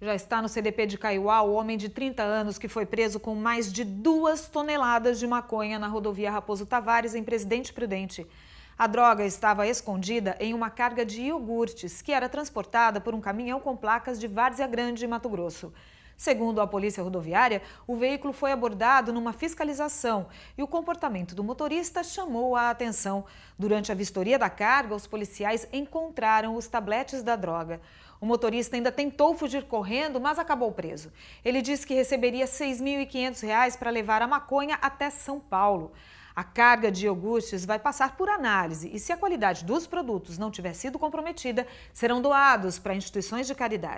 Já está no CDP de Caiuá o homem de 30 anos que foi preso com mais de duas toneladas de maconha na rodovia Raposo Tavares, em Presidente Prudente. A droga estava escondida em uma carga de iogurtes que era transportada por um caminhão com placas de Várzea Grande, Mato Grosso. Segundo a Polícia Rodoviária, o veículo foi abordado numa fiscalização e o comportamento do motorista chamou a atenção. Durante a vistoria da carga, os policiais encontraram os tabletes da droga. O motorista ainda tentou fugir correndo, mas acabou preso. Ele disse que receberia R$ 6.500 para levar a maconha até São Paulo. A carga de iogurtes vai passar por análise e, se a qualidade dos produtos não tiver sido comprometida, serão doados para instituições de caridade.